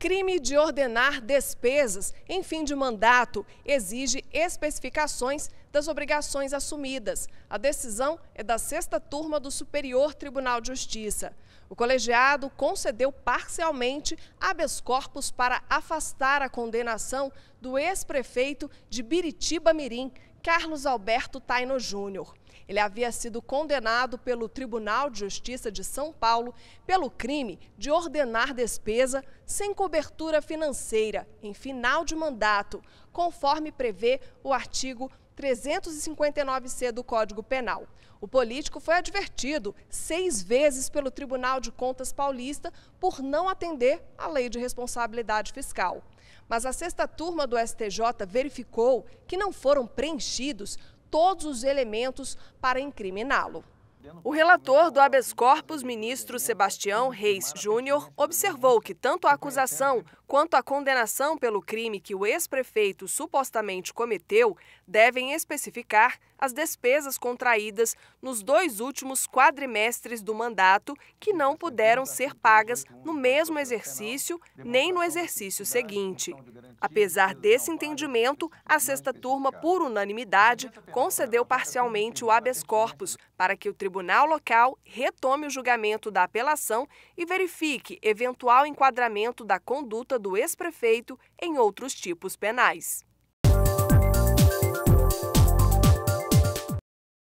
Crime de ordenar despesas em fim de mandato exige especificações das obrigações assumidas. A decisão é da sexta turma do Superior Tribunal de Justiça. O colegiado concedeu parcialmente habeas corpus para afastar a condenação do ex-prefeito de Biritiba Mirim, Carlos Alberto Taino Júnior. Ele havia sido condenado pelo Tribunal de Justiça de São Paulo pelo crime de ordenar despesa sem cobertura financeira em final de mandato, conforme prevê o artigo 359C do Código Penal. O político foi advertido seis vezes pelo Tribunal de Contas Paulista por não atender à lei de responsabilidade fiscal. Mas a sexta turma do STJ verificou que não foram preenchidos todos os elementos para incriminá-lo. O relator do habeas corpus, ministro Sebastião Reis Júnior, observou que tanto a acusação quanto a condenação pelo crime que o ex-prefeito supostamente cometeu devem especificar as despesas contraídas nos dois últimos quadrimestres do mandato que não puderam ser pagas no mesmo exercício nem no exercício seguinte. Apesar desse entendimento, a sexta turma, por unanimidade, concedeu parcialmente o habeas corpus para que o tribunal tribunal local retome o julgamento da apelação e verifique eventual enquadramento da conduta do ex-prefeito em outros tipos penais.